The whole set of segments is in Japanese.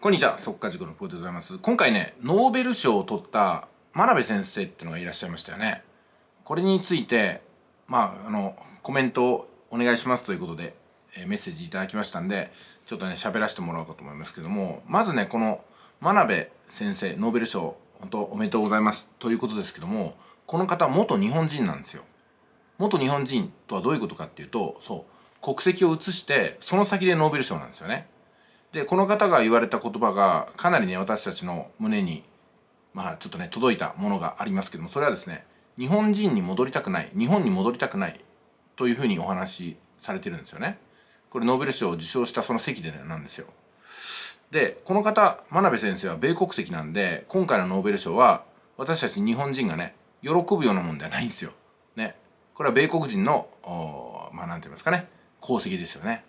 こんにちは、速稼塾のプロでございます。今回ね、ノーベル賞を取った真鍋先生ってのがいらっしゃいましたよね。これについて、まあ、あの、コメントをお願いしますということで、えメッセージいただきましたんで、ちょっとね、喋らせてもらおうかと思いますけども、まずね、この真鍋先生、ノーベル賞、本当おめでとうございますということですけども、この方、元日本人なんですよ。元日本人とはどういうことかっていうと、そう、国籍を移して、その先でノーベル賞なんですよね。でこの方が言われた言葉がかなりね私たちの胸にまあちょっとね届いたものがありますけどもそれはですね日本人に戻りたくない日本に戻りたくないというふうにお話しされてるんですよね。これノーベル賞を受賞したその席で、なんですよ。でこの方真鍋先生は米国籍なんで今回のノーベル賞は私たち日本人がね喜ぶようなもんではないんですよ。ね。これは米国人のまあ何て言いますかね功績ですよね。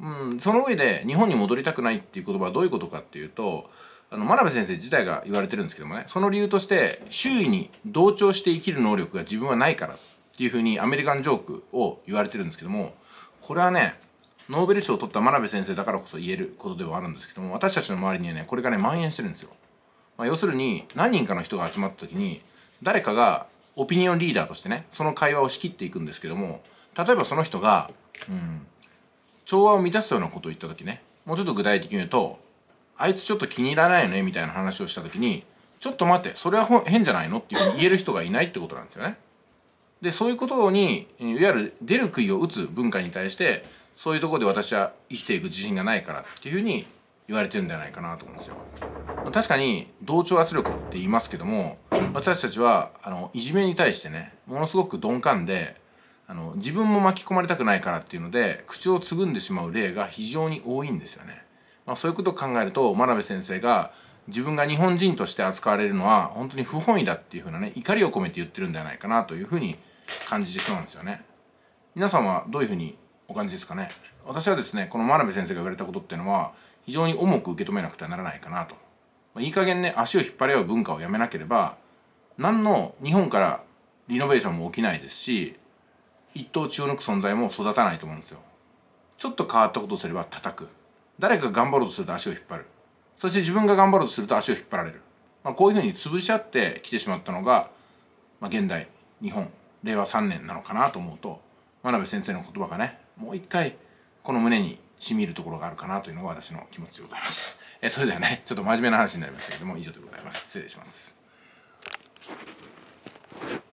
うん、その上で日本に戻りたくないっていう言葉はどういうことかっていうとあの真鍋先生自体が言われてるんですけどもねその理由として周囲に同調して生きる能力が自分はないからっていうふうにアメリカンジョークを言われてるんですけどもこれはねノーベル賞を取った真鍋先生だからこそ言えることではあるんですけども私たちの周りにはねこれがね蔓延してるんですよ、まあ、要するに何人かの人が集まった時に誰かがオピニオンリーダーとしてねその会話を仕切っていくんですけども例えばその人が、うん、調和を満たすようなことを言った時ねもうちょっと具体的に言うとあいつちょっと気に入らないよねみたいな話をした時にちょっと待ってそれは変じゃないのっていうふうに言える人がいないってことなんですよね。でそういうことにいわゆる出る杭を打つ文化に対してそういうとこで私は生きていく自信がないからっていうふうに言われてるんじゃないかなと思うんですよ。確かに同調圧力って言いますけども私たちはあのいじめに対してねものすごく鈍感であの自分も巻き込まれたくないからっていうので口をつぐんでしまう例が非常に多いんですよね。まあ、そういうことを考えると真鍋先生が自分が日本人として扱われるのは本当に不本意だっていうふうなね怒りを込めて言ってるんではないかなというふうに感じてしまうんですよね。皆さんはどういうふうにお感じですかね私はですねこの真鍋先生が言われたことっていうのは非常に重く受け止めなくてはならないかなと、まあ、いい加減ね足を引っ張り合う文化をやめなければ何の日本からリノベーションも起きないですし一等血を抜く存在も育たないと思うんですよちょっと変わったことをすれば叩く誰かが頑張ろうとすると足を引っ張るそして自分が頑張ろうとすると足を引っ張られる、まあ、こういうふうに潰し合ってきてしまったのが、まあ、現代日本令和3年なのかなと思うと真鍋先生の言葉がねもう一回この胸にしみるところがあるかなというのが私の気持ちでございます。えそれではねちょっと真面目な話になりましたけども以上でございます失礼します。